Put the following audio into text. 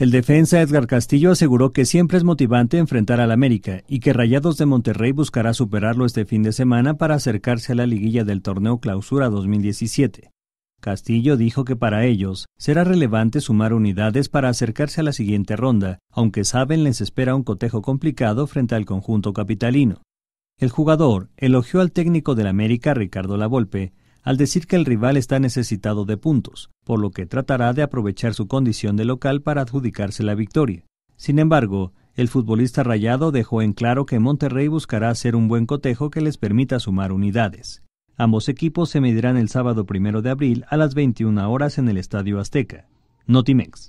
El defensa Edgar Castillo aseguró que siempre es motivante enfrentar al América y que Rayados de Monterrey buscará superarlo este fin de semana para acercarse a la liguilla del torneo Clausura 2017. Castillo dijo que para ellos será relevante sumar unidades para acercarse a la siguiente ronda, aunque saben les espera un cotejo complicado frente al conjunto capitalino. El jugador elogió al técnico del América Ricardo Lavolpe al decir que el rival está necesitado de puntos, por lo que tratará de aprovechar su condición de local para adjudicarse la victoria. Sin embargo, el futbolista rayado dejó en claro que Monterrey buscará hacer un buen cotejo que les permita sumar unidades. Ambos equipos se medirán el sábado primero de abril a las 21 horas en el Estadio Azteca. Notimex.